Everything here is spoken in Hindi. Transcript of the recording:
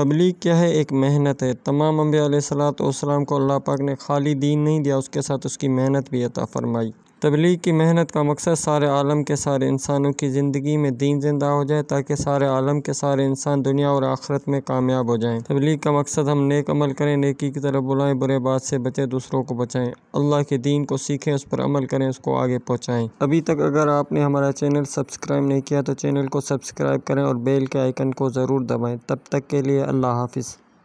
तबलीग क्या है एक मेहनत है तमाम अम्बिया सलात को अल्लाह पाक ने खाली दीन नहीं दिया उसके साथ उसकी मेहनत भी अता फ़रमाई तबलीग की मेहनत का मकसद सारे आलम के सारे इंसानों की ज़िंदगी में दीन जिंदा हो जाए ताकि सारे आलम के सारे इंसान दुनिया और आखरत में कामयाब हो जाएं तबलीग का मकसद हम नेक अमल करें नेकी की तरफ बुलाएं बुरे बात से बचें दूसरों को बचाएं अल्लाह के दीन को सीखें उस पर अमल करें उसको आगे पहुँचाएँ अभी तक अगर आपने हमारा चैनल सब्सक्राइब नहीं किया तो चैनल को सब्सक्राइब करें और बेल के आइकन को ज़रूर दबाएँ तब तक के लिए अल्लाह हाफिज़